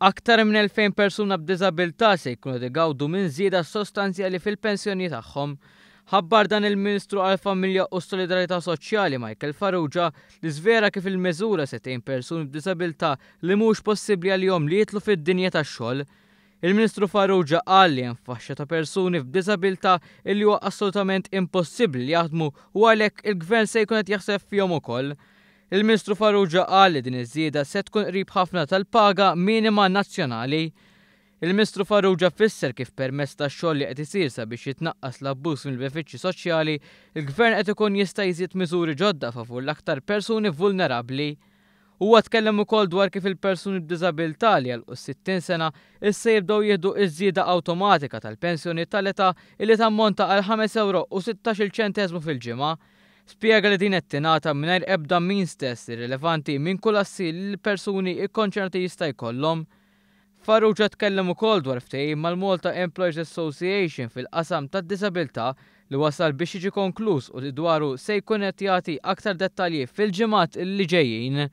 Aktar minn 2000 persuna b'diżabilità se jkunu digawdu minn żieda sostanzjali fil-pensjoni tagħhom. Ħabbar dan il-Ministru għal Familja u Solidarità Soċjali Michael Farrugia li zvera kif il-miżura se tgħin persuni b'diżabilità li mhux possibbli għalihom li jitlu fid-dinja tax-xogħol. Il-Ministru Farrugia qal li hemm faxxa ta' persuni b'diżabilità li huwa assolutament impossibbli li jaħdmu u għalhekk il-Gvern se jkun qed jaħseb fihom ukoll. Il-Ministru Farrugia qal li din iż-żieda se tkun qrib ħafna tal-paga minima nazzjonali. Il-Ministru Farrugia fisser kif permess ta' xogħol li qed isir sabiex jitnaqqas l-abbuż mill-benefiċċji soċjali, il-Gvern qed ikun jista' jżid miżuri ġodda favur l-aktar persuni vulnerabbli. Huwa tkellem ukoll dwar kif il-persuni b'diżabilità li għal 60 sena issa jibdew jieħdu iż-żieda awtomatika tal-pensjoni tal-età illi tammonta għal 5 euro u 16 ċentesmu fil-ġimgħa. Spiega li din ettinata minnajr ebda min stess irrelevanti minn kull assil li persuni ikkonċerti jista' jkollhom. Farrugia tkellem ukoll dwar ftehim mal-Malta Employees Association fil-qasam tad-disabilta li wasal biex jiġi konkluż u li dwaru se jkun qed jagħti aktar dettalji fil-ġimgħat li ġejjin.